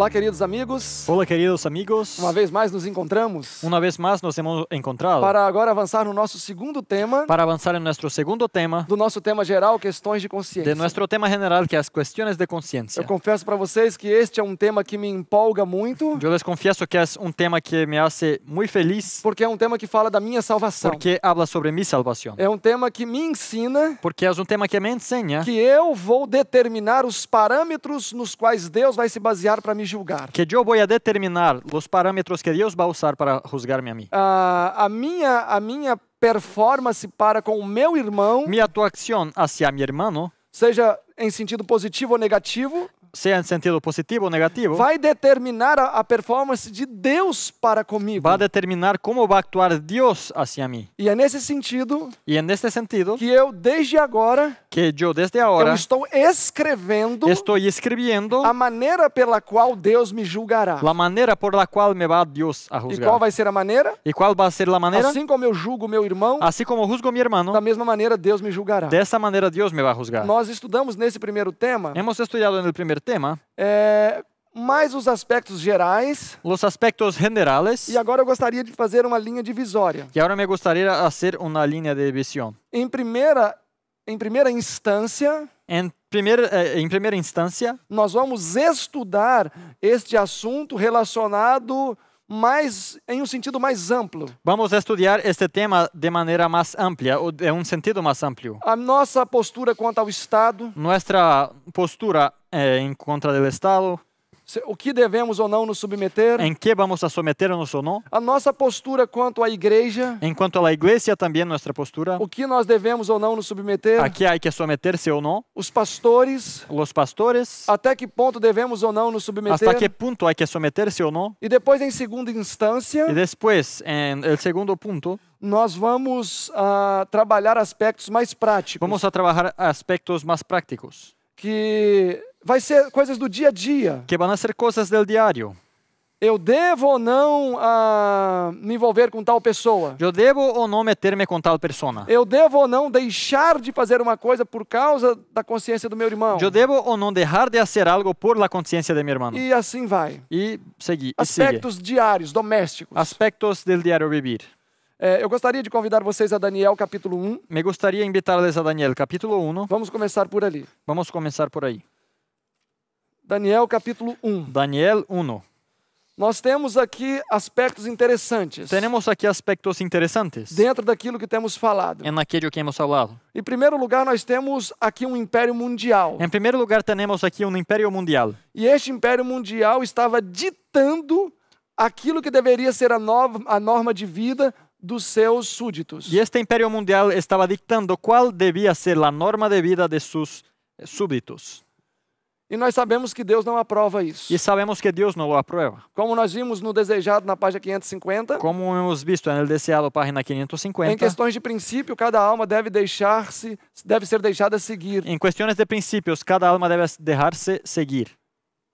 Olá, queridos amigos. Olá, queridos amigos. Uma vez mais nos encontramos. Uma vez mais nos hemos encontrado. Para agora avançar no nosso segundo tema. Para avançar no nosso segundo tema. Do nosso tema geral, questões de consciência. De nosso tema geral, que é as questões de consciência. Eu confesso para vocês que este é um tema que me empolga muito. Eu les confesso que é um tema que me hace muito feliz. Porque é um tema que fala da minha salvação. Porque habla sobre minha salvação. É um tema que me ensina. Porque é um tema que me ensina. Que eu vou determinar os parâmetros nos quais Deus vai se basear para me julgar. Que eu vou determinar os parâmetros que deus vai usar para juzgarme a mim? Uh, ah, a minha a minha performance para com o meu irmão. Mi atuação hacia meu irmão? Seja em sentido positivo ou negativo seja en sentido positivo ou negativo, vai determinar a, performance de Deus para comigo. vai determinar como vai a actuar Dios hacia mim E é nesse sentido, e é neste sentido, que eu desde agora, que eu desde agora, eu estou escrevendo, estou escrevendo a maneira pela qual Deus me julgará. a maneira por la qual me vai Deus a julgar. E qual vai ser a maneira? E qual vai ser a maneira? Assim como eu julgo meu irmão, assim como julgo meu irmão, da mesma maneira Deus me julgará. Dessa maneira Deus me vai julgar. Nós estudamos nesse primeiro tema. Hemos estudiado no primeiro primer tema. É, mais os aspectos gerais. Os aspectos generais E agora eu gostaria de fazer uma linha divisória. E agora me gostaria de fazer uma linha de divisão. Em primeira, em primeira instância. Em primeira, eh, em primeira instância. Nós vamos estudar este assunto relacionado mais em um sentido mais amplo. Vamos estudar este tema de maneira mais ampla, em um sentido mais amplo. A nossa postura quanto ao Estado. Nossa postura é em contra del Estado, o que devemos ou não nos submeter, em que vamos a someternos ou não? a nossa postura quanto à igreja, enquanto cuanto a igreja também nossa postura, o que nós devemos ou não nos submeter, a há que que se ou não os pastores, os pastores, até que ponto devemos ou não nos submeter, até que ponto há que se ou não e depois em segunda instância, e depois em el segundo ponto nós vamos a ah, trabalhar aspectos mais práticos. Vamos a trabalhar aspectos mais práticos. Que Vai ser coisas do dia a dia. Que vão ser coisas do diário. Eu devo ou não uh, me envolver com tal pessoa? Eu devo ou não meter-me com tal pessoa? Eu devo ou não deixar de fazer uma coisa por causa da consciência do meu irmão? Eu devo ou não deixar de fazer algo por la consciência de meu irmão? E assim vai. E seguir. Aspectos segue. diários, domésticos. Aspectos do diário vivir. É, eu gostaria de convidar vocês a Daniel capítulo 1. Me gostaria de invitar los a Daniel capítulo 1. Vamos começar por ali. Vamos começar por aí. Daniel capítulo 1. Daniel 1. Nós temos aqui aspectos interessantes. Temos aqui aspectos interessantes. Dentro daquilo que temos falado. En aquello que hemos falado. Em primeiro lugar, nós temos aqui um império mundial. Em primeiro lugar, temos aqui um império mundial. E este império mundial estava ditando aquilo que deveria ser a, nova, a norma de vida dos seus súditos. E este império mundial estava ditando qual devia ser a norma de vida de seus súditos. E nós sabemos que Deus não aprova isso. E sabemos que Deus não o aprova. Como nós vimos no desejado na página 550. Como hemos visto né, no desejado página 550. Em questões de princípio, cada alma deve deixar-se, deve ser deixada seguir. Em questões de princípios, cada alma deve deixar-se seguir.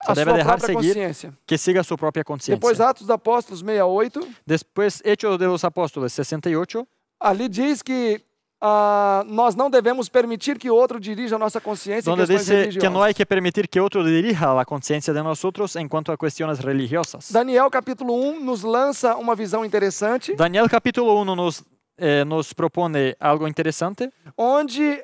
a deve deixar seguir que siga a sua própria consciência. Depois Atos dos Apóstolos 68. Depois Hechos dos Apóstolos 68. Ali diz que Uh, nós não devemos permitir que outro dirija a nossa consciência Donde que não há que permitir que outro dirija a consciência de nós outros enquanto a questões religiosas. Daniel capítulo 1 nos lança uma visão interessante. Daniel capítulo 1 nos eh, nos propõe algo interessante. Onde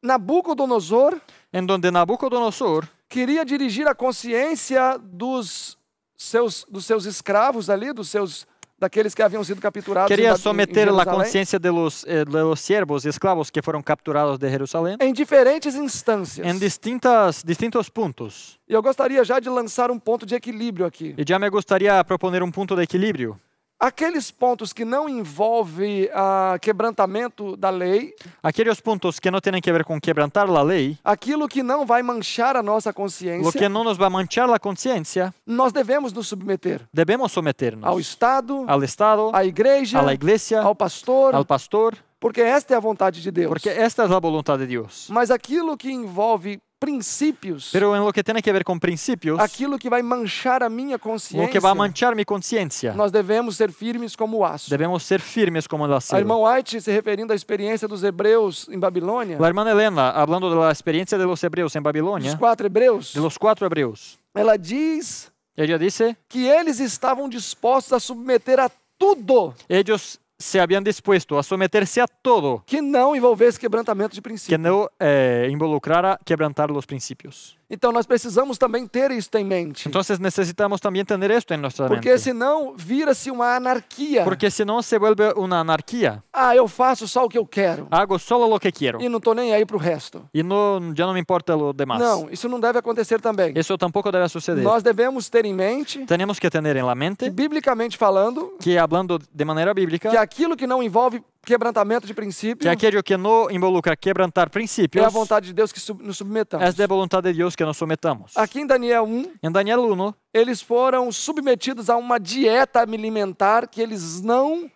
Nabucodonosor, em donde Nabucodonosor queria dirigir a consciência dos seus dos seus escravos ali, dos seus daqueles que haviam sido capturados. Queria someter a consciência de los, eh, de los siervos e esclavos que foram capturados de Jerusalém. Em diferentes instâncias. Em distintas, distintos pontos. E eu gostaria já de lançar um ponto de equilíbrio aqui. E já me gostaria de proponer um ponto de equilíbrio. Aqueles pontos que não envolvem ah, quebrantamento da lei. Aqueles pontos que não têm que ver com quebrantar a lei. Aquilo que não vai manchar a nossa consciência. o que não nos vai manchar a consciência. Nós devemos nos submeter. Devemos submeter-nos. Ao Estado. Ao Estado. À Igreja. À Igreja. Ao pastor. Ao pastor. Porque esta é a vontade de Deus. Porque esta é a vontade de Deus. Mas aquilo que envolve princípios. Pero en lo que tiene que ver con principios, aquilo que vai manchar a minha consciência, lo que va a manchar mi conciencia, nós devemos ser firmes como o aço. Devemos ser firmes como el acero. A White se referindo à experiência dos hebreus em Babilônia. La hermana Helena hablando de la experiencia de los hebreos en Babilonia. Dos quatro hebreus. De los cuatro hebreus. Ela diz. Ella dice que eles estavam dispostos a submeter a tudo. Ellos se habían dispuesto a someterse a todo que não envolvesse quebrantamento de princípios que não eh, involucrara quebrantar os princípios. Então nós precisamos também ter isso em mente. Entonces necessitamos também entender isso em nossa Porque mente. senão vira-se uma anarquia. Porque senão se vuelve uma anarquia. Ah, eu faço só o que eu quero. Hago solo lo que quiero. E não estou nem aí para o resto. E no já não me importa o demais. Não, isso não deve acontecer também. Isso tampouco deve suceder. Nós devemos ter em mente. Temos que ter em la mente. Que, biblicamente falando. Que hablando de maneira bíblica. Que aquilo que não envolve quebrantamento de princípio. Que aquele é que não involucra quebrantar princípios. É a vontade de Deus que nos submetamos. Essa é a vontade de Deus que nos sometamos. Aqui em Daniel 1. Em Daniel 1. Eles foram submetidos a uma dieta alimentar que eles não uh,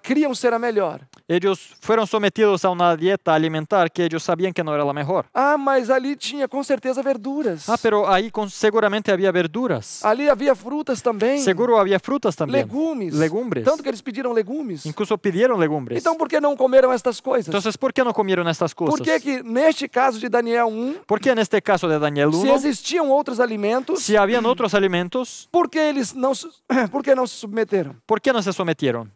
criam ser a melhor. Eles foram sometidos a uma dieta alimentar que eles sabiam que não era a melhor. Ah, mas ali tinha com certeza verduras. Ah, pero aí com, seguramente havia verduras. Ali havia frutas também. Seguro havia frutas também. Legumes. Legumbres. Tanto que eles pediram legumes. Incluso pediram legumbres. Então por que não comeram estas coisas? Então por que não comeram estas coisas? Por que, que neste caso de Daniel 1? Por que neste caso de Daniel 1? Se existiam outros alimentos. Se haviam outros alimentos. Por que eles não, por que não se submeteram? Por que não se submeteram?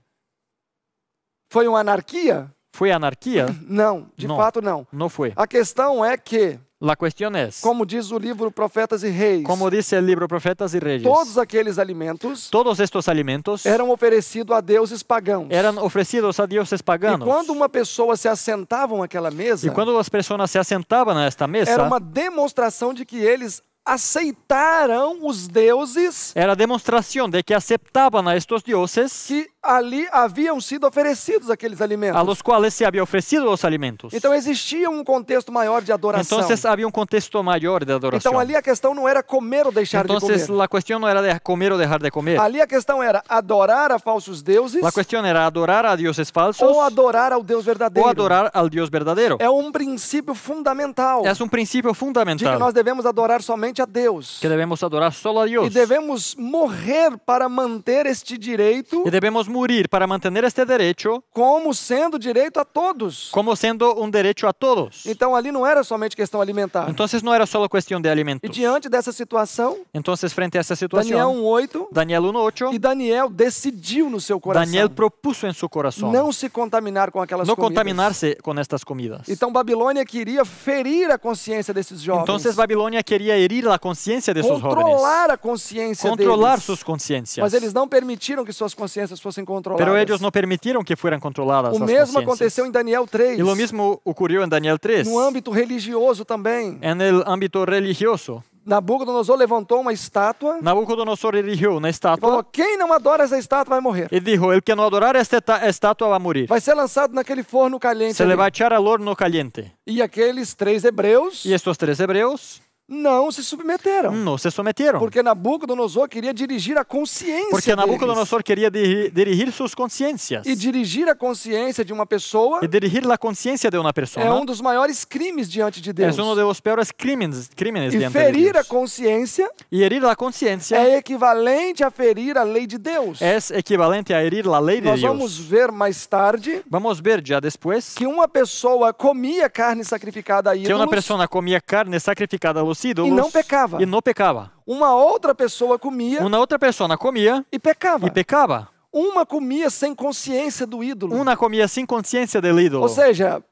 Foi uma anarquia? Foi anarquia? Não, de não, fato não. Não foi. A questão é que La cuestión es, como diz o livro Profetas e Reis, como diz o livro Profetas e Reis, todos aqueles alimentos, todos estes alimentos eram oferecidos a deuses pagãos. Eram oferecidos a deuses pagãos? E quando uma pessoa se assentava naquela mesa, e quando as pessoas se assentavam nesta mesa, era uma demonstração de que eles aceitaram os deuses. Era demonstração de que aceitavam a estes deuses que ali haviam sido oferecidos aqueles alimentos. A los quais se havia oferecido os alimentos. Então existia um contexto maior de adoração. Então havia um contexto maior de adoração. Então ali a questão não era comer ou deixar Entonces, de comer. Então a questão não era de comer ou deixar de comer. Ali a questão era adorar a falsos deuses. A questão era adorar a deuses falsos. Ou adorar ao Deus verdadeiro. Ou adorar ao Deus verdadeiro. É um princípio fundamental. É um princípio fundamental. De que nós devemos adorar somente somente a Deus. Que devemos adorar só a Deus. E devemos morrer para manter este direito. E devemos morrer para manter este direito. Como sendo direito a todos. Como sendo um direito a todos. Então ali não era somente questão alimentar. Então não era só a questão de alimentos. E diante dessa situação. Então frente a essa situação. Daniel 1:8. Daniel 1:8. E Daniel decidiu no seu coração. Daniel propuso em seu coração. Não se contaminar com aquelas não comidas. Não contaminar-se com estas comidas. Então Babilônia queria ferir a consciência desses então, jovens. Então Babilônia queria herir a consciência de seus jovens. Controlar a consciência Controlar deles. suas consciências. Mas eles não permitiram que suas consciências fossem controladas. Pero eles não permitiram que fossem controladas O mesmo aconteceu em Daniel 3. E o mesmo ocorreu em Daniel 3. No âmbito religioso também. En el âmbito religioso. Nabucodonosor levantou uma estátua. Nabucodonosor erigiu na estátua. Falou, quem não adora essa estátua vai morrer. E disse, ele que não adorar esta estátua vai morrer. Vai ser lançado naquele forno caliente. Se ali. le vai echar al horno caliente. E aqueles três hebreus. E estes três hebreus não se submeteram. Não se submeteram. Porque Nabucodonosor queria dirigir a consciência. Porque deles. Nabucodonosor queria dirigir suas consciências. E dirigir a consciência de uma pessoa. E dirigir a consciência de uma pessoa. É né? um dos maiores crimes diante de Deus. É um dos piores crimes, crimes diante de Deus. ferir a consciência. E herir a consciência. É equivalente a ferir a lei de Deus. É equivalente a herir a lei de Nós Deus. Nós vamos ver mais tarde. Vamos ver já depois. Que uma pessoa comia carne sacrificada a ídolos. Que uma pessoa comia carne sacrificada a os ídolos. E não pecava. E não pecava. Uma outra pessoa comia. Uma outra pessoa comia. E pecava. E pecava. Uma comia sem consciência do ídolo. Uma comia sem consciência do ídolo. Ou seja,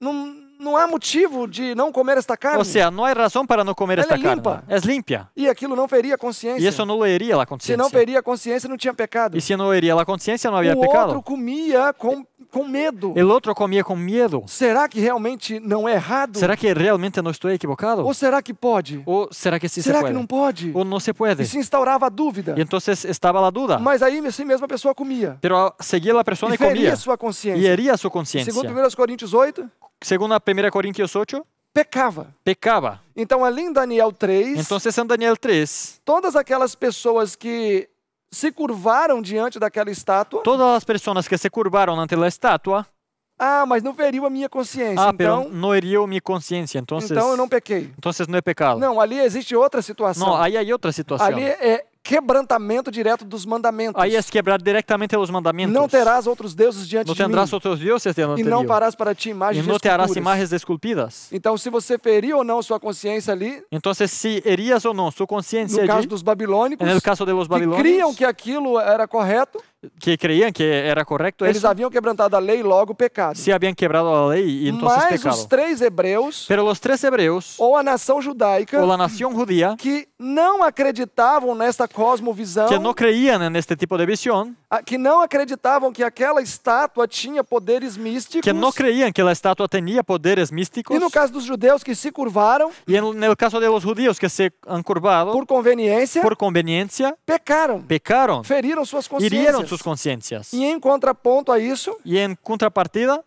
não, não há motivo de não comer esta carne. Ou seja, não há razão para não comer Ela é esta é carne. Limpa. É limpa. E aquilo não feria a consciência. E isso não heria a consciência. Se não feria a consciência, não tinha pecado. E se não feria a consciência, não havia o pecado. O outro comia com, com medo. O outro comia com medo. Será que realmente não é errado? Será que realmente não estou equivocado? Ou será que pode? Ou será que sim será se pode? Será que não pode? Ou não se pode? E se instaurava a dúvida. E então estava a dúvida. Mas aí assim mesmo a pessoa comia. Pero seguia a pessoa e, e comia. E heria a sua consciência. E heria a sua consciência. Segundo 1 Coríntios 8. Segundo a 1 Coríntios 8? Pecava. Pecava. Então, ali em Daniel 3, Então, em é Daniel 3, todas aquelas pessoas que se curvaram diante daquela estátua. Todas as pessoas que se curvaram ante a estátua. Ah, mas não feriu a minha consciência. Ah, então, não feriu minha consciência. Então, então eu não pequei. Então não é pecado. Não, ali existe outra situação. Não, aí é outra situação. Ali é quebrantamento direto dos mandamentos. Aí es quebrar diretamente os mandamentos. Não terás outros deuses diante não de mim. Não terás outros deuses diante de mim. E não farás para ti imagens E não terás imagens esculpidas. Então, se você ferir ou não sua consciência ali. Então, se herias ou não sua consciência no ali. No caso dos babilônicos. No caso de babilônicos. Que criam que aquilo era correto que creiam que era correto Eles haviam quebrantado a lei logo pecado. Se haviam quebrado a lei e então Mas pecaram. os três hebreus, pero os três hebreus, ou a nação judaica, ou a nação judia, que não acreditavam nesta cosmovisão, que não creiam neste tipo de visão, que não acreditavam que aquela estátua tinha poderes místicos. Que não creiam que a estátua tinha poderes místicos. E no caso dos judeus que se curvaram. E no caso dos judeus que se han curvado. Por conveniência. Por conveniência. Pecaram. Pecaram. Feriram suas consciências. Feriram suas consciências. E em contraponto a isso. E em contrapartida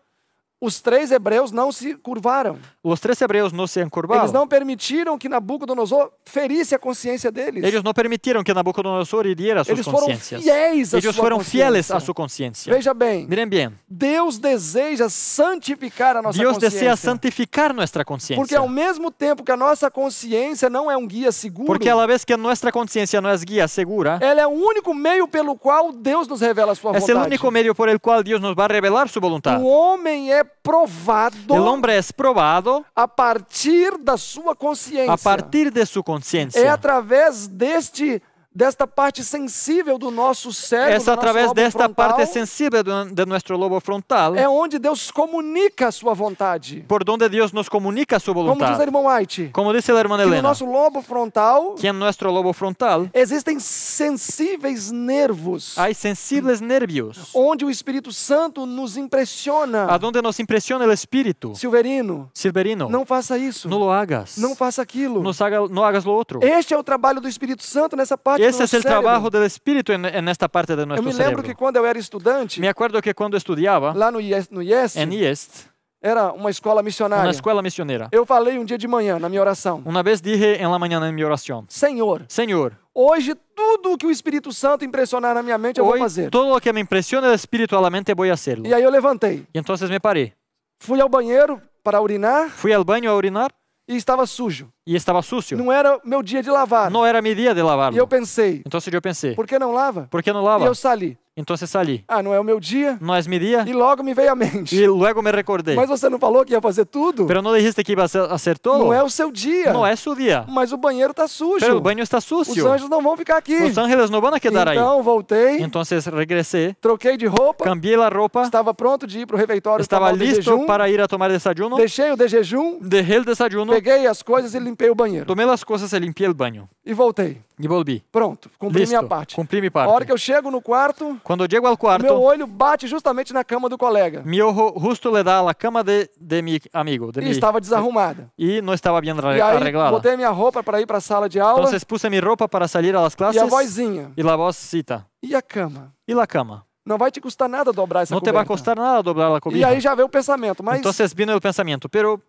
os três hebreus não se curvaram. Os três hebreus não se encurvaram. Eles não permitiram que Nabucodonosor ferisse a consciência deles. Eles não permitiram que Nabucodonosor iria às suas Eles consciências. Foram fiéis à Eles sua foram fiéis à sua consciência. Veja bem. Mirem bem. Deus deseja santificar a nossa Deus consciência. Deus deseja santificar nossa consciência. Porque ao mesmo tempo que a nossa consciência não é um guia seguro. Porque à vez que a nossa consciência não é guia segura. Ela é o único meio pelo qual Deus nos revela a sua vontade. É o único meio por el qual Deus nos vai revelar sua vontade. O homem é provado. El hombre es probado. A partir da sua consciência. A partir de sua é consciência. É através deste desta parte sensível do nosso cérebro. Essa nosso através desta frontal, parte sensível do, do nosso lobo frontal. É onde Deus comunica a sua vontade. Por onde Deus nos comunica a sua vontade. Como diz a irmã White. Como disse a irmã Helena. Que no nosso lobo frontal. Que é nosso lobo frontal. Existem sensíveis nervos. aí sensíveis nervios. Onde o Espírito Santo nos impressiona. Aonde nos impressiona o Espírito. Silverino. Silverino. Não faça isso. Não lo hagas. Não faça aquilo. Não, haga, não hagas o outro. Este é o trabalho do Espírito Santo nessa parte esse é o cérebro. trabajo del espíritu nesta parte do nosso de Eu Me lembro que quando eu era estudante, me acordo que quando estudava lá no IES, no IES en IES, era uma escola missionária. Uma escola missioneira. Eu falei um dia de manhã na minha oração. Uma vez dije en la mañana en mi oración. Senhor. Senhor. Hoje tudo o que o Espírito Santo impressionar na minha mente eu Hoy, vou fazer. Todo o que me impressiona o Espírito mente eu vou fazer. E aí eu levantei. E então me parei. Fui ao banheiro para urinar. Fui ao banho a urinar. E estava sujo. E estava sujo. Não era meu dia de lavar. Não era meu dia de lavar. E eu pensei. Então eu pensei. Por que não lava? Por que não lava? E eu sali. Então você sali. Ah, não é o meu dia? Não é meu dia? E logo me veio a mente. E logo me recordei. Mas você não falou que ia fazer tudo? Pero não dijiste que ia fazer todo? Não é o seu dia. Não é seu dia. Mas o banheiro está sujo. Pero o banheiro está sujo. Os anjos não vão ficar aqui. Os anjos não vão quedar então, aí. Então voltei. Então regressei. Troquei de roupa. Cambiei a roupa. Estava pronto de ir para o refeitório. Estava listo para ir a tomar desajuno. Deixei o de jejum. Deixei o desajuno. Peguei as coisas e limpei limpei o banheiro. Tomei as coisas e limpei o banho. E voltei. E volvi. Pronto, cumpri Listo. minha parte. Cumpri minha parte. A hora que eu chego no quarto... Quando eu chego ao quarto... Meu olho bate justamente na cama do colega. Mi ojo le dá a cama de, de mi amigo. De e mi... estava desarrumada. E não estava bem arreglada. botei minha roupa para ir para a sala de aula. Então, puse minha roupa para sair às classes. E a vozinha. E a voz cita. E a cama. E la cama. Não vai te custar nada dobrar essa Não coberta. te vai custar nada dobrar a coberta. E aí já veio o pensamento, mas... Então, vino o pensamento, pero...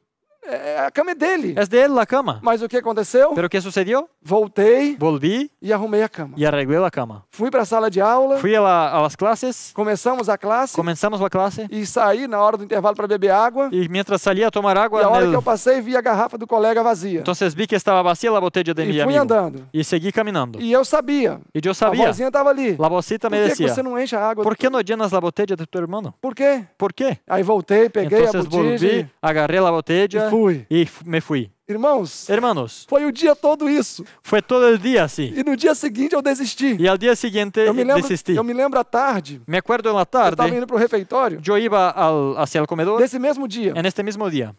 É, é a cama é dele. Es é dele a cama. Mas o que aconteceu? Pero que sucedió? Voltei. Volví. E arrumei a cama. E arreglei a cama. Fui para a sala de aula. Fui lá às classes. Começamos a classe. Começamos a classe. E saí na hora do intervalo para beber água. E enquanto saía a tomar água. E a hora nel... que eu passei vi a garrafa do colega vazia. Então vi que estava vazia a botella de e fui amigo. andando. E segui caminhando. E eu sabia. E eu sabia. A bolsinha estava ali. A bolsita me dizia. Por que você não enche a água? Por que não llenas a botella de tu irmão? Por quê? Por quê? Aí voltei, peguei Entonces a botella. Volvi, agarrei a botella. E fui fui. E me fui. Irmãos, irmãos, foi o dia todo isso. Foi todo o dia assim. E no dia seguinte eu desisti. E ao dia seguinte eu me lembro, desisti. Eu me lembro à tarde. Me acordo na tarde. Eu estava indo para o refeitório. Eu ia ao, hacia comedor. Nesse mesmo dia. Neste mesmo dia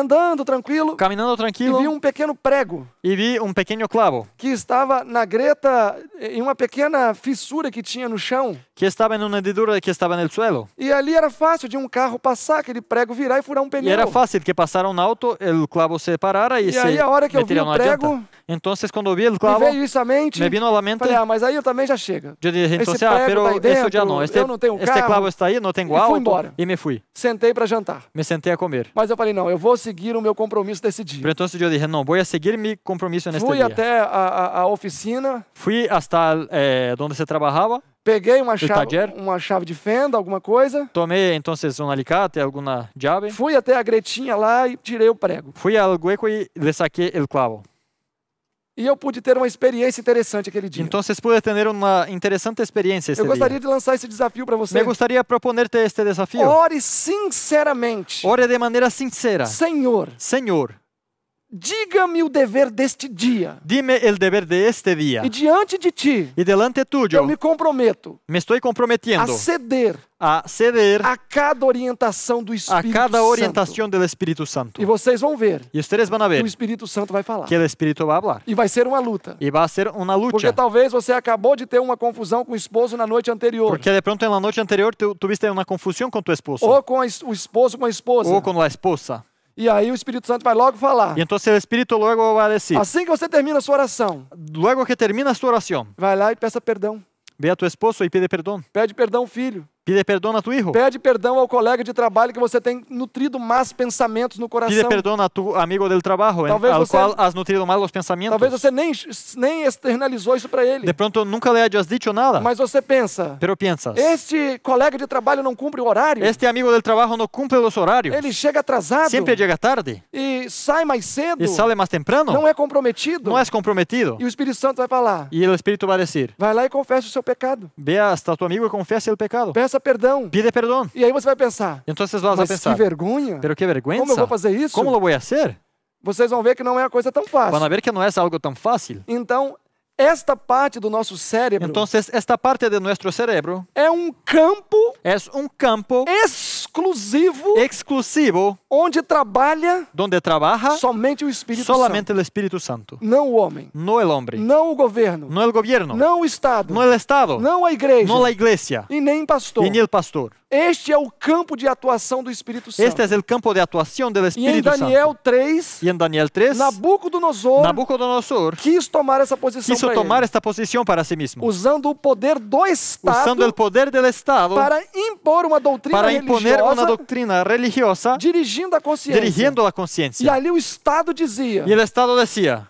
andando tranquilo. Caminhando tranquilo. E vi um pequeno prego. E vi um pequeno clavo. Que estava na greta, em uma pequena fissura que tinha no chão. Que estava em uma hendidura que estava no suelo. E ali era fácil de um carro passar, aquele prego virar e furar um pneu. E era fácil, que passaram um auto, o clavo se parara e, e se... E aí a hora que eu vi o prego... Então, quando eu vi o clavo... Me veio isso à mente. Me vino à mente. Falei, ah, mas aí eu também já chega. Eu disse, então, ah, pero tá dentro, já não. Este, eu não tenho este carro. Este clavo está aí, não tenho e Fui embora. E me fui. Sentei para jantar. Me sentei a comer. Mas eu falei, não, eu vou seguir o meu compromisso desse dia. Então, entonces yo dije, no, voy seguir meu compromisso nesse Fui dia. Fui até a, a, a, oficina. Fui até eh, você trabalhava. Peguei uma chave, uma chave de fenda, alguma coisa. Tomei, então, um alicate, alguma chave. Fui até a gretinha lá e tirei o prego. Fui ao hueco e le saquei o clavo. E eu pude ter uma experiência interessante aquele dia. Então, vocês puderam ter uma interessante experiência Eu gostaria dia. de lançar esse desafio para você. Me gostaria de proponer-te este desafio. Ore sinceramente. Ore de maneira sincera. Senhor. Senhor. Diga-me o dever deste dia. Dime el dever de este dia. E diante de ti. E delante tuyo. Eu me comprometo. Me estou comprometendo. A ceder. A ceder. A cada orientação do Espírito. A cada orientação do Espírito Santo. E vocês vão ver. E vocês vão ver. Que o Espírito Santo vai falar. Que o Espírito vai falar. E vai ser uma luta. E vai ser uma luta. Porque talvez você acabou de ter uma confusão com o esposo na noite anterior. Porque de pronto na noite anterior tu tuviste uma confusão com tu esposo. Ou com o esposo com a esposa. Ou com a esposa. E aí o Espírito Santo vai logo falar. Então, o Espírito logo aparece. Assim que você termina a sua oração. Logo que termina a sua oração. Vai lá e peça perdão. Vê a tu esposo e pede perdão. Pede perdão, filho. Pide perdão a tu hijo. Pede perdão ao colega de trabalho que você tem nutrido mais pensamentos no coração. Pide perdão a tu amigo del trabajo, Talvez al você... qual has nutrido mal os pensamentos. Talvez você nem, nem externalizou isso para ele. De pronto, nunca lhe hayas dicho nada. Mas você pensa. Pero piensas. Este colega de trabalho não cumpre o horário. Este amigo del trabalho não cumpre os horários. Ele chega atrasado. Sempre chega tarde. E sai mais cedo. E sai mais temprano. Não é comprometido. Não é comprometido. E o Espírito Santo vai falar. E o Espírito vai dizer. Vai lá e confessa o seu pecado. Ve hasta tu amigo e confessa o pecado. Peça peça perdão. Pide perdão. E aí você vai pensar. Então vocês vão pensar. que vergonha. Pero que vergonha. Como eu vou fazer isso? Como eu vou fazer? Vocês vão ver que não é uma coisa tão fácil. Vão ver que não é algo tão fácil. Então, esta parte do nosso cérebro. Então, esta parte do nosso cérebro é um campo. É um campo. Isso exclusivo. Exclusivo. Onde trabalha. Donde trabalha. Somente o Espírito solamente Santo. Solamente o Espírito Santo. Não o homem. Não o homem. Não o governo. Não o governo. Não o Estado. Não o Estado. Não a igreja. Não a igreja. E nem pastor. E nem o pastor. Este é o campo de atuação do Espírito Santo. Este é o campo de atuação do Espírito Santo. E em Daniel Santo. 3, e em Daniel 3 Nabucodonosor, Nabucodonosor quis tomar essa posição Quis tomar esta posição para si mesmo. Usando o poder do Estado, usando o poder do Estado para impor uma doutrina para imponer uma doutrina religiosa dirigindo a consciência. Dirigindo a consciência. E ali o Estado dizia. E o Estado dizia.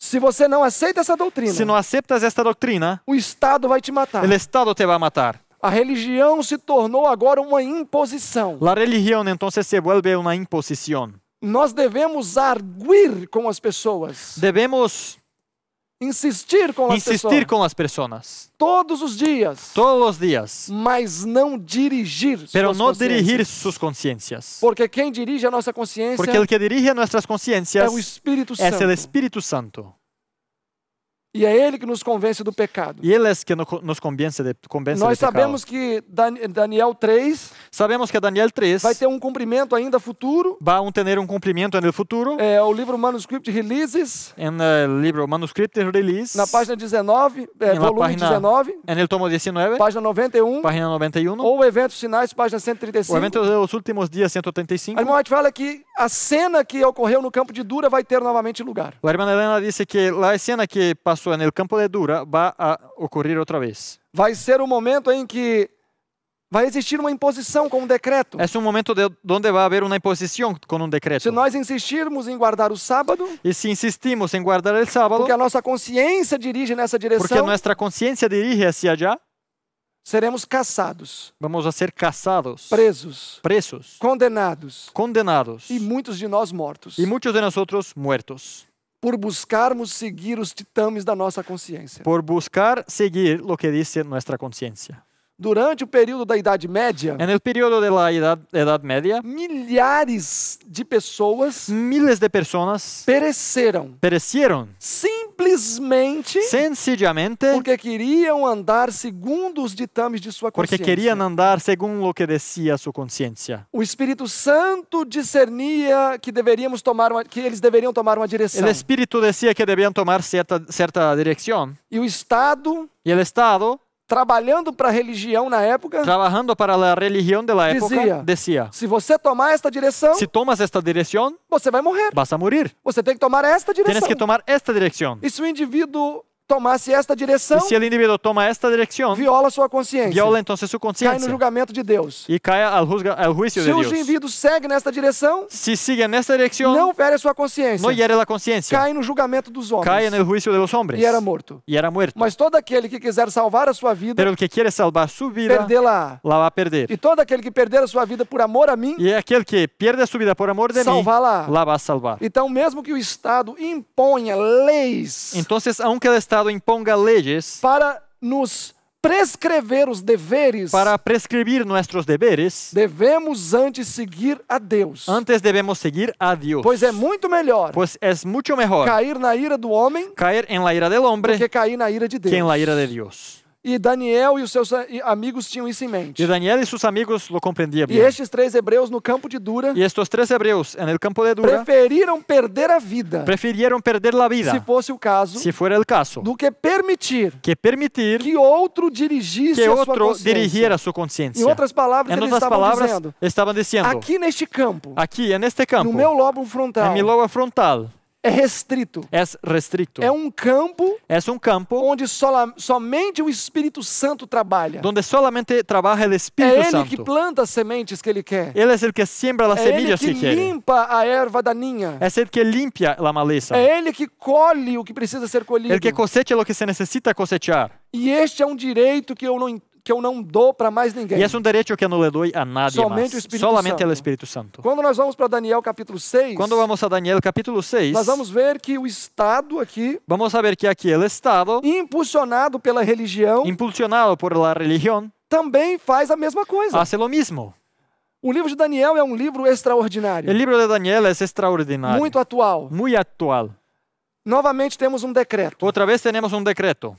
Se você não aceita essa doutrina, se não aceitas esta doutrina, o Estado vai te matar. O Estado te vai matar. A religião se tornou agora uma imposição. La religión entonces se vuelve una imposición. Nós devemos arguir com as pessoas. Devemos insistir com as insistir pessoas. com as pessoas. Todos os dias. Todos os dias. Mas não dirigir Pero suas não dirigir suas consciências. Porque quem dirige a nossa consciência Porque o que dirige nossas consciências É o Espírito Santo. É o Espírito Santo. E é ele que nos convence do pecado. E ele é que nos convence de, convence Nós sabemos que Daniel 3 Sabemos que Daniel 3 vai ter um cumprimento ainda futuro. Vai um ter um cumprimento ainda futuro. É o livro Manuscript Releases. Em uh, livro Manuscript Releases. Na página 19, é, volume página, 19. En el tomo 19. Página 91. Página 91. Ou Eventos Sinais, página 135. O evento dos últimos dias 135. A irmã White fala que a cena que ocorreu no campo de Dura vai ter novamente lugar. A irmã Helena disse que lá a cena que passou eso en campo de Dura va a ocurrir otra vez. Vai ser o um momento em que vai existir uma imposição com um decreto. É um momento de, onde vai haver uma imposição com um decreto. Se nós insistirmos em guardar o sábado, e se insistimos em guardar o sábado, porque a nossa consciência dirige nessa direção, porque a nossa consciência dirige hacia allá, seremos caçados. Vamos a ser caçados. Presos. Presos. Condenados. Condenados. E muitos de nós mortos. E muitos de nós outros mortos por buscarmos seguir os ditames da nossa consciência. Por buscar seguir lo que dice nossa consciência durante o período da Idade Média. En el período da Idade Média. Milhares de pessoas. Miles de pessoas. Pereceram. Pereceram. Simplesmente. Sencillamente. Porque queriam andar segundo os ditames de sua consciência. Porque queriam andar segundo o que decía sua consciência. O Espírito Santo discernia que deveríamos tomar uma, que eles deveriam tomar uma direção. O Espírito dizia que deviam tomar certa certa direção. E o Estado. E o Estado trabalhando para a religião na época. trabalhando para a religião da época, dizia: Se você tomar esta direção, se tomas esta direção, você vai morrer. Basta a morir. Você tem que tomar esta direção. Tienes que tomar esta direção. E se o indivíduo tomasse esta direção. E se el indivíduo toma esta direção viola sua consciência. Viola entonces sua consciência Cai no julgamento de Deus. E cai ao, juzga, juízo de Deus. Se o indivíduo segue nesta direção, se siga nesta direção, não fere sua consciência. Não hiere a consciência. Cai no julgamento dos homens. Cai no juízo de homens E era morto. E era morto. Mas todo aquele que quiser salvar a sua vida, pero que quer salvar sua vida, perdê-la. La va perder. E todo aquele que perder a sua vida por amor a mim, e aquele que perde a sua vida por amor de mim, la. la va a salvar. Então mesmo que o Estado imponha leis, então se que o Estado baseado em ponga para nos prescrever os deveres. Para prescrever nossos deveres. Devemos antes seguir a Deus. Antes devemos seguir a Deus. Pois é muito melhor. Pois é muito melhor. Cair na ira do homem. Cair em la ira del hombre. Do que cair na ira de Deus. Que em la ira de Deus. E Daniel e os seus eh, amigos tinham isso em mente. E Daniel e seus amigos lo compreendiam bem. E estes três hebreus no campo de Dura. E estes três hebreus no campo de Dura. Preferiram perder a vida. Preferiram perder a vida. Se fosse o caso. Se for o caso. Do que permitir. Que permitir. Que outro dirigisse que outro dirigir a sua consciência. Em outras palavras, em eles estavam palavras, dizendo. Estavam dizendo. Aqui neste campo. Aqui neste campo. No meu lobo frontal. No meu lobo frontal é restrito. É restrito. É um campo. É um campo onde sola, somente o Espírito Santo trabalha. Onde somente trabalha o é Espírito Santo. É ele Santo. que planta as sementes que ele quer. Ele é ele que siembra as é semillas que, ele quer. É ele que limpa a erva daninha. É ele que limpa a maleza. É ele que colhe o que precisa ser colhido. Ele que cosecha o que se necessita cosechar. E este é um direito que eu não entendo que eu não dou para mais ninguém. E é um direito que eu não dou a nada. Somente mais. o Espírito Solamente Santo. o Espírito Santo. Quando nós vamos para Daniel capítulo 6. Quando vamos a Daniel capítulo 6. Nós vamos ver que o estado aqui. Vamos saber que aqui o estado impulsionado pela religião. Impulsionado por la religião. Também faz a mesma coisa. Faz o mesmo. O livro de Daniel é um livro extraordinário. O livro de Daniel é extraordinário. Muito atual. Muito atual. Novamente temos um decreto. Outra vez temos um decreto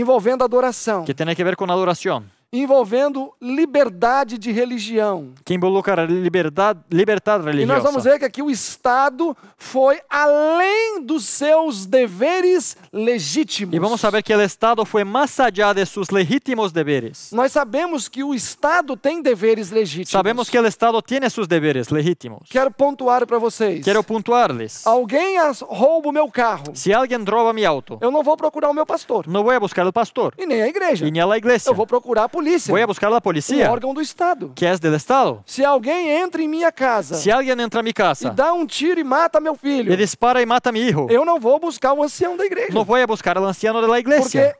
envolvendo adoração. Que tem a ver com adoração envolvendo liberdade de religião. Quem bolou cara liberdade, liberdade religiosa. E nós vamos ver que aqui o Estado foi além dos seus deveres legítimos. E vamos saber que o Estado foi mais allá de seus legítimos deveres. Nós sabemos que o Estado tem deveres legítimos. Sabemos que o Estado tem seus deveres legítimos. Quero pontuar para vocês. Quero pontuar-lhes. Alguém rouba o meu carro. Se alguém rouba meu auto. Eu não vou procurar o meu pastor. Não vou buscar o pastor. E nem a igreja. E nem a igreja. Eu vou procurar polícia. Voy a buscar a polícia. O órgão do Estado. Que é do Estado. Se alguém entra em minha casa. Se alguém entra em minha casa. E dá um tiro e mata meu filho. Ele dispara e mata meu filho. Eu não vou buscar o ancião da igreja. Não vou buscar o ancião da igreja. Porque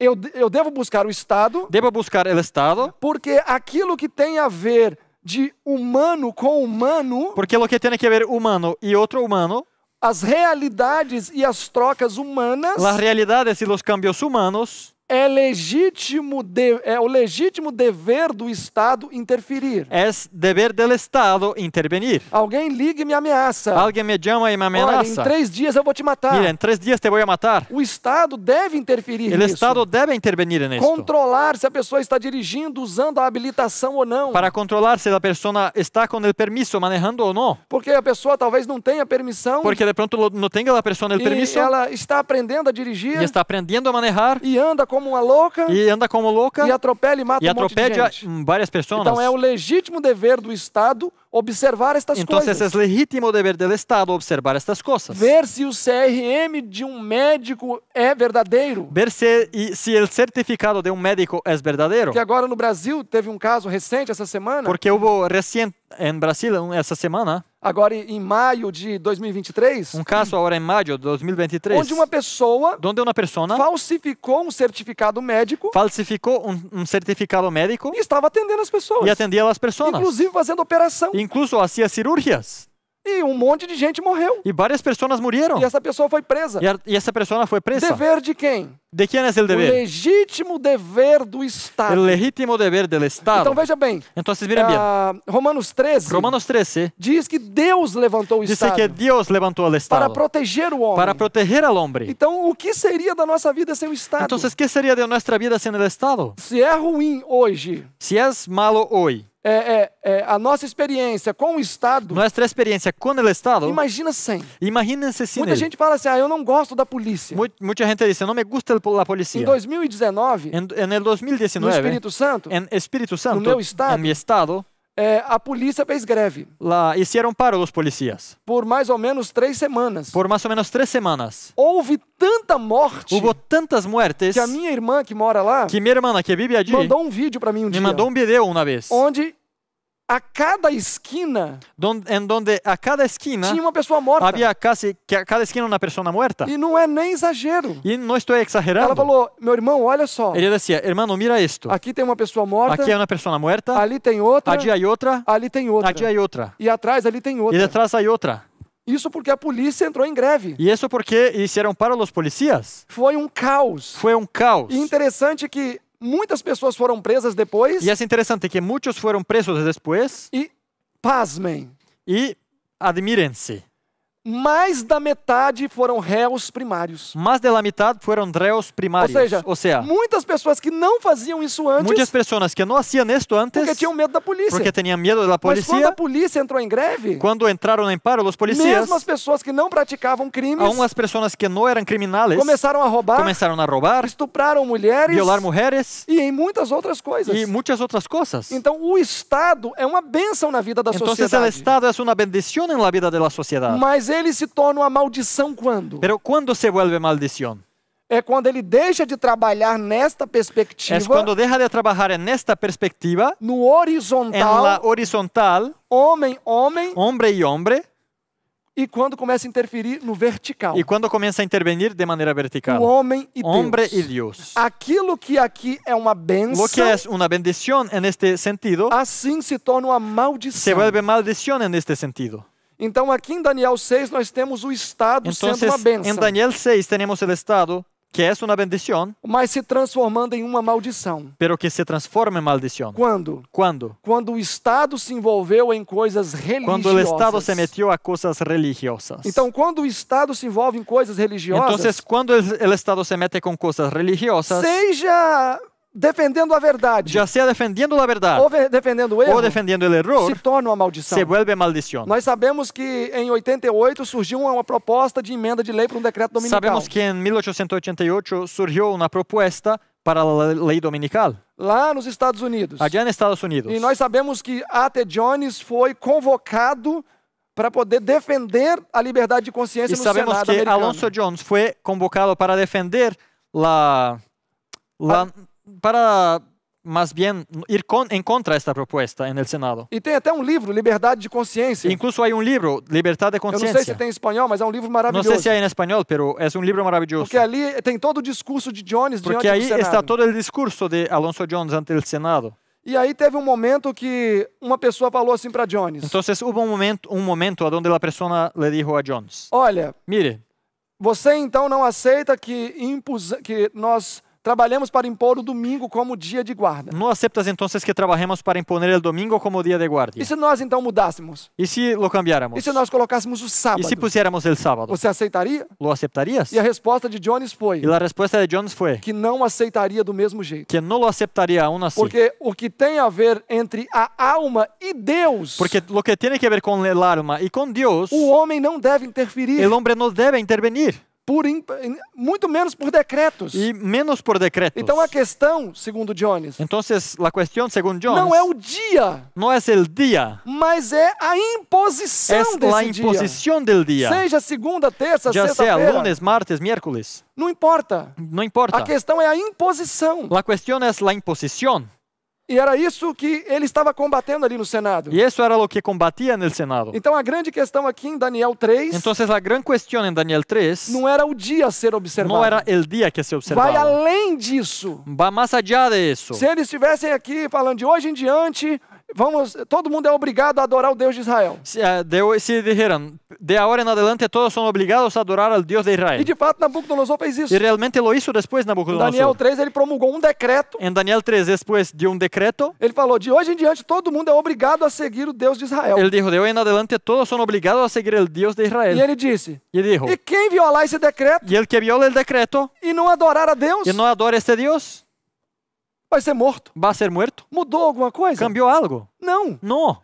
eu, eu devo buscar o Estado. Devo buscar o Estado. Porque aquilo que tem a ver de humano com humano. Porque o que tem a ver humano e outro humano. As realidades e as trocas humanas. As realidades e os cambios humanos é, legítimo de, é o legítimo dever do Estado interferir. É dever do Estado intervenir. Alguém liga e me ameaça. Alguém me chama e me ameaça. Olha, em três dias eu vou te matar. Mira, em três dias te vou matar. O Estado deve interferir. O nisso. Estado deve intervenir nisso. Controlar se a pessoa está dirigindo usando a habilitação ou não. Para controlar se a pessoa está com o permisso manejando ou não. Porque a pessoa talvez não tenha permissão. Porque de pronto não tem a pessoa o permisso. Ela está aprendendo a dirigir. E está aprendendo a manejar. E anda com como uma louca. E anda como louca. E atropela e mata e um várias pessoas. Então é o legítimo dever do Estado observar estas então, coisas. Então, é legítimo dever do Estado observar estas coisas. Ver se o CRM de um médico é verdadeiro. Ver se, e, se o certificado de um médico é verdadeiro. Que agora no Brasil teve um caso recente essa semana. Porque houve recente em Brasil essa semana. Agora em maio de 2023. Um caso agora em maio de 2023. Onde uma pessoa. Onde uma pessoa. Falsificou um certificado médico. Falsificou um, um certificado médico. E estava atendendo as pessoas. E atendia as pessoas. Inclusive fazendo operação. Incluso havia cirurgias. E um monte de gente morreu. E várias pessoas morreram. E essa pessoa foi presa. E, a, e essa pessoa foi presa. Dever de quem? De quem é esse dever? O legítimo dever do Estado. O legítimo dever do Estado. Então veja bem. Então vocês viram bem. Ah, Romanos 13. Romanos 13. Diz que Deus levantou o diz Estado. Diz que Deus levantou o Estado. Para proteger o homem. Para proteger o homem. Então o que seria da nossa vida sem o Estado? Então o que seria da nossa vida sem o Estado? Se é ruim hoje. Se é malo hoje é, é, é, a nossa experiência com o Estado. Nossa experiência com o Estado. Imagina sem. Imagínense sem. Muita ele. gente fala assim: ah, eu não gosto da polícia. Muita, muita gente diz: não me gusta da polícia. Em 2019. Em, 2019. No Espírito Santo. Em Espírito Santo. No meu Estado. Em meu Estado é, a polícia fez greve. Lá e se eram parou os policias. Por mais ou menos três semanas. Por mais ou menos três semanas. Houve tanta morte. Houve tantas mortes. Que a minha irmã que mora lá. Que minha irmã que vive é ali. Mandou um vídeo para mim um me dia. Me mandou um vídeo uma vez. Onde a cada esquina. Donde, em donde a cada esquina. Tinha uma pessoa morta. Havia casi que a cada esquina uma pessoa morta. E não é nem exagero. E não estou exagerando. Ela falou: meu irmão, olha só. Ele dizia: irmão, mira isto. Aqui tem uma pessoa morta. Aqui é uma pessoa morta. Ali tem outra. Ali há outra. Ali tem outra. Ali há outra. E atrás ali tem outra. E atrás há outra. Isso porque a polícia entrou em greve. E isso porque fizeram para os policias? Foi um caos. Foi um caos. E interessante que Muitas pessoas foram presas depois. E é assim interessante que muitos foram presos depois. E pasmem. E admirem-se mais da metade foram réus primários. Mais de metade foram réus primários. Ou seja, ou seja, muitas pessoas que não faziam isso antes. Muitas pessoas que não faziam isso antes. Porque tinham medo da polícia. Porque tinham medo da polícia. Mas quando a polícia entrou em greve. Quando entraram em paro os policiais. Mesmo as pessoas que não praticavam crimes. Aún as pessoas que não eram criminais. Começaram a roubar. Começaram a roubar. Estupraram mulheres. Violar mulheres. E em muitas outras coisas. E muitas outras coisas. Então o Estado é uma bênção na vida da Entonces, sociedade. Então o Estado é uma bendição na vida da sociedade. Mas ele se torna uma maldição quando? Pero quando se vuelve maldición? É quando ele deixa de trabalhar nesta perspectiva. É quando deixa de trabalhar nesta perspectiva. No horizontal. En la horizontal. Homem, homem. Hombre e homem. E quando começa a interferir no vertical. E quando começa a intervenir de maneira vertical. O homem e Hombre Deus. e Deus. Aquilo que aqui é uma benção. O que é uma bendição neste sentido. Assim se torna uma maldição. Se vuelve maldição neste sentido. Então aqui em Daniel 6 nós temos o estado Entonces, sendo uma bênção. Em Daniel 6 temos o estado que é uma bendição, mas se transformando em uma maldição. Pero que se transforma em maldição. Quando? Quando? Quando o Estado se envolveu em coisas religiosas. Quando o Estado se meteu a coisas religiosas. Então, quando o Estado se envolve em coisas religiosas. Então, quando o Estado se mete com coisas religiosas. Seja defendendo a verdade. já sea defendendo a verdade, Ou defendendo o erro. Ou defendendo o erro. Se torna uma maldição. Se vuelve maldición. Nós sabemos que em 88 surgiu uma proposta de emenda de lei para um decreto dominical. Sabemos que em 1888 surgiu uma proposta para a lei dominical. Lá nos Estados Unidos. Allá nos Estados Unidos. E nós sabemos que A.T. Jones foi convocado para poder defender a liberdade de consciência e no sabemos que Alonso Jones foi convocado para defender la, la, a para mais bem ir con em contra esta proposta no Senado. E tem até um livro, Liberdade de Consciência. Incluso há um livro, Liberdade de Consciência. Eu não sei se tem em espanhol, mas é um livro maravilhoso. Não sei se é em espanhol, mas é um livro maravilhoso. Porque ali tem todo o discurso de Jones Porque aí está todo o discurso de Alonso Jones ante o Senado. E aí teve um momento que uma pessoa falou assim para Jones. Então, houve um momento, um momento onde a pessoa lhe disse a Jones. Olha, mire, você então não aceita que, impus que nós Trabalhamos para impor o domingo como dia de guarda. Não aceitas então que trabalhemos para impor o domingo como dia de guarda? E se nós então mudássemos? E se lo cambiáramos? E se nós colocássemos o sábado? E se pusiéramos o sábado? Você aceitaria? Lo aceitarias? E a resposta de Jones foi? E a resposta de Jones foi? Que não aceitaria do mesmo jeito. Que não lo aceitaria aún assim. Porque o que tem a ver entre a alma e Deus? Porque o que tem a ver com a alma e com Deus? O homem não deve interferir. O homem não deve intervenir por muito menos por decretos. E menos por decretos. Então a questão, segundo Jones. Entonces la cuestión, segundo Jones. Não é o dia. Não é o dia. Mas é a imposição es desse la imposición dia. del dia Seja segunda, terça, sexta-feira. Já sea lunes, martes, miércoles. Não importa. Não importa. A questão é a imposição. La cuestión é la imposición. E era isso que ele estava combatendo ali no Senado. E isso era o que combatia no Senado. Então a grande questão aqui em Daniel 3. Então a grande questão em Daniel 3. Não era o dia a ser observado. Não era o dia que se observava. Vai além disso. Vai mais isso. Se eles estivessem aqui falando de hoje em diante, Vamos, todo mundo é obrigado a adorar o Deus de Israel. Se, uh, de, se dijeron, de agora em adelante todos são obrigados a adorar al Deus de Israel. E de fato Nabucodonosor fez isso. E realmente lo hizo depois Nabucodonosor. Em Daniel 3 ele promulgou um decreto. Em Daniel 3 depois de um decreto. Ele falou: "De hoje em diante todo mundo é obrigado a seguir o Deus de Israel." Ele disse "De hoje em adelante todos são obrigados a seguir o Deus de Israel." E ele disse: "E ele dijo, E quem violar esse decreto? E ele que viola o decreto? E não adorar a Deus? E não adora esse Deus? vai ser morto. Vai ser morto? Mudou alguma coisa? Cambiou algo? Não. Não.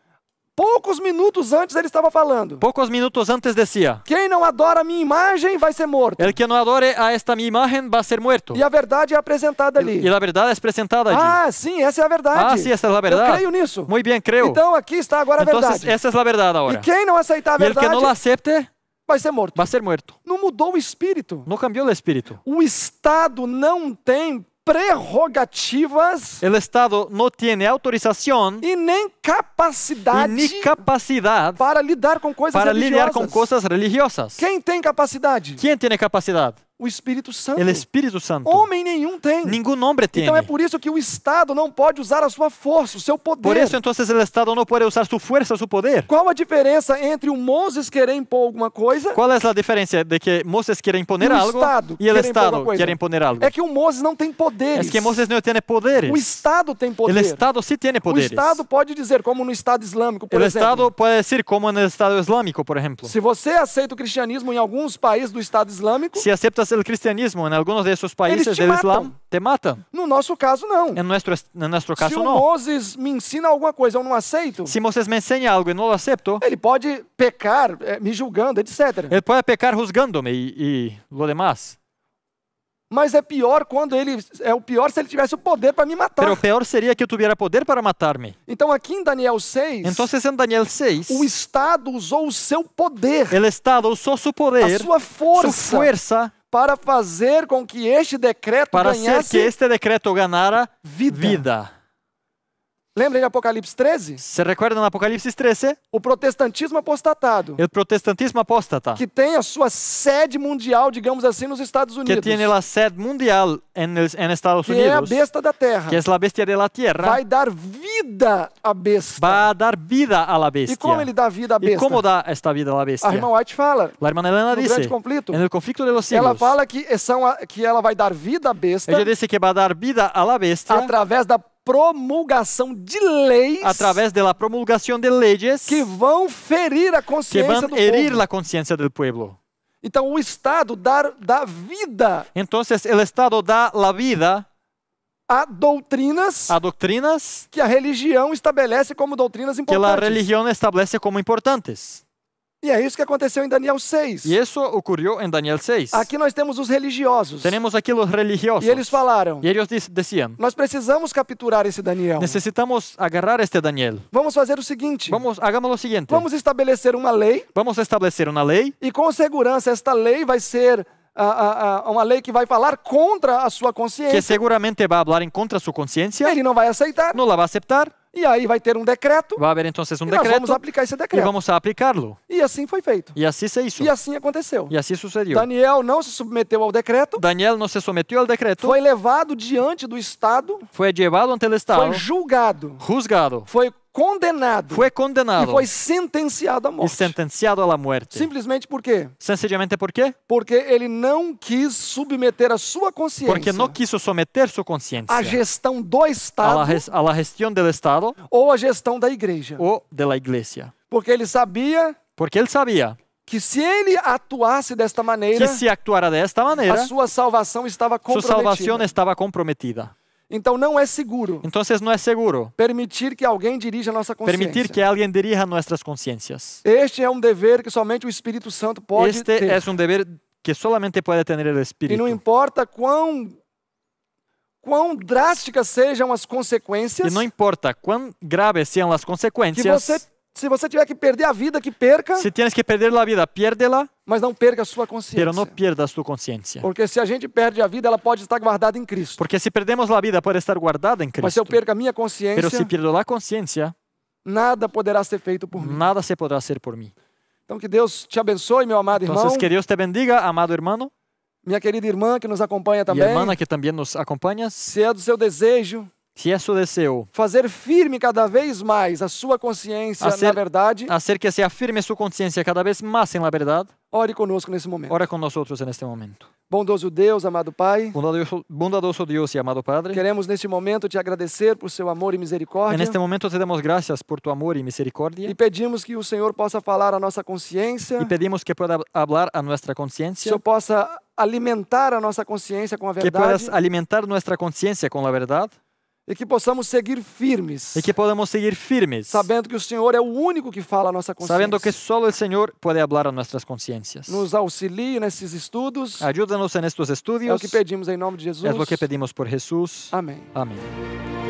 Poucos minutos antes ele estava falando. Poucos minutos antes dizia: Quem não adora a minha imagem vai ser morto. Ele que não adore a esta minha imagem vai ser morto. E a verdade é apresentada ali. E, e a verdade é apresentada ali. Ah, sim, essa é a verdade. Ah, sim, essa é a verdade. Eu creio nisso. Muito bem, creio. Então aqui está agora a então, verdade. Essa é a verdade agora. E quem não aceitar a verdade. E el que não aceite vai ser morto. Vai ser morto. Não mudou o espírito. Não cambiou o espírito. O estado não tem prerrogativas. El Estado no tiene autorización e nem capacidade ni capacidad para lidar para religiosas. lidar com coisas religiosas. Quem tem capacidade? Quem tem capacidade? o Espírito Santo. Ele é Espírito Santo. Homem nenhum tem. Nenhum homem então tem. Então é por isso que o Estado não pode usar a sua força, o seu poder. Por isso, então, o Estado não pode usar sua força, seu poder. Qual a diferença entre o Moses querer impor alguma coisa? Qual é a diferença de que Moses querer impor algo Estado e o Estado quer impor algo? É que o Moses não tem poderes. É que Moses não tem poderes. O Estado tem poder. O Estado se tem poderes. O Estado pode dizer, como no Estado Islâmico, por o exemplo. O Estado pode dizer, como no Estado Islâmico, por exemplo. Se você aceita o cristianismo em alguns países do Estado Islâmico. Se aceitas practicas o cristianismo em né? alguns de seus países eles te matam. te matam. No nosso caso, não. Em é nosso, em nosso caso, não. Se Moses me ensina alguma coisa, eu não aceito. Se Moses me ensina algo e não aceito. Ele pode pecar é, me julgando, etc. Ele pode pecar julgando-me e, e lo demás. Mas é pior quando ele é o pior se ele tivesse o poder para me matar. o pior seria que eu tivesse poder para matar-me. Então aqui em Daniel 6, Então em Daniel 6, o estado usou o seu poder. ele estado usou seu poder. A sua força. Sua força para fazer com que este decreto para ganhasse... Para ser que este decreto ganhara vida. vida. Lembra de Apocalipse 13? Você recorda no Apocalipse 13? O protestantismo apostatado. O protestantismo apostata. Que tem a sua sede mundial, digamos assim, nos Estados Unidos. Que tem a sede mundial em Estados Unidos. Que é a besta da terra. Que é a bestia de la tierra. Vai dar vida à besta. Vai dar vida à la bestia. E como ele dá vida à besta? E como dá esta vida à bestia? A irmã White fala. A irmã Helena diz. grande conflito. En el conflicto de los siglos. Ela fala que, são a, que ela vai dar vida à besta. Ela disse que vai dar vida à la bestia. Através da promulgação de leis. Através da promulgação de leis. Que vão ferir a consciência que vão do herir povo. la consciência del pueblo. Então o Estado dá, dá vida. Então o Estado dá a vida a doutrinas, a doutrinas que a religião estabelece como doutrinas importantes. Que a religião estabelece como importantes. E é isso que aconteceu em Daniel 6. E isso ocorreu em Daniel 6. Aqui nós temos os religiosos. Temos aqui os religiosos. E eles falaram. E eles diziam. Nós precisamos capturar esse Daniel. Necessitamos agarrar este Daniel. Vamos fazer o seguinte. Vamos, hagamos o seguinte. Vamos estabelecer uma lei. Vamos estabelecer uma lei. E com segurança esta lei vai ser a, a, a uma lei que vai falar contra a sua consciência. Que seguramente vai falar em contra a sua consciência. Ele não vai aceitar. Não vai aceitar. E aí vai ter um decreto. Vai haver então um decreto. vamos aplicar esse decreto. E vamos aplicá-lo. E assim foi feito. E assim é isso. E assim aconteceu. E assim sucedeu. Daniel não se submeteu ao decreto. Daniel não se submeteu ao decreto. Foi levado diante do Estado. Foi levado ante o Estado. Foi julgado. Juzgado. Foi condenado. foi condenado. E foi sentenciado à morte. E sentenciado à morte. Simplesmente por quê? Sencillamente por quê? Porque ele não quis submeter a sua consciência. Porque não quis submeter sua consciência. a gestão do Estado. a la, gestão do Estado. Ou a gestão da igreja. Ou da igreja. Porque ele sabia. Porque ele sabia que se ele atuasse desta maneira, que se actuara desta maneira, a sua salvação estava comprometida. Sua salvação estava comprometida. Então não é seguro. Entonces não é seguro. Permitir que alguém dirija nossa consciência. Permitir que alguém dirija nossas consciências. Este é um dever que somente o Espírito Santo pode este ter. Este é um dever que somente pode ter o Espírito. E não importa quão quão drásticas sejam as consequências. E não importa quão graves sejam as consequências. Que você se você tiver que perder a vida, que perca. Se tienes que perder a vida, perde-la, Mas não perca a sua consciência. Pero no a tu consciência. Porque se a gente perde a vida, ela pode estar guardada em Cristo. Porque se perdemos a vida, pode estar guardada em Cristo. Mas se eu perco a minha consciência. Pero se pierdo a consciência, nada poderá ser feito por mim. Nada se poderá ser por mim. Então que Deus te abençoe, meu amado então, irmão. Então que Deus te bendiga, amado irmão. Minha querida irmã que nos acompanha também. E irmã que também nos acompanha. Se é do seu desejo se isso desceu. Fazer firme cada vez mais a sua consciência hacer, na verdade. Hacer que se afirme sua consciência cada vez mais na verdade. Ore conosco nesse momento. Ore com nós outros neste momento. Bondoso Deus, amado Pai. Bondadoso, bondadoso Deus e amado Padre. Queremos neste momento te agradecer por seu amor e misericórdia. Neste momento te damos graças por tu amor e misericórdia. E pedimos que o Senhor possa falar a nossa consciência. E pedimos que possa falar a nossa consciência. Que o Senhor possa alimentar a nossa consciência com a verdade. Que possa alimentar nossa consciência com a verdade. E que possamos seguir firmes. E que podamos seguir firmes. Sabendo que o Senhor é o único que fala a nossa consciência. Sabendo que só o Senhor pode falar a nossas consciências. Nos auxilie nesses estudos. Ajuda-nos nestes estudos. É o que pedimos em nome de Jesus. É o que pedimos por Jesus. Amém. Amém.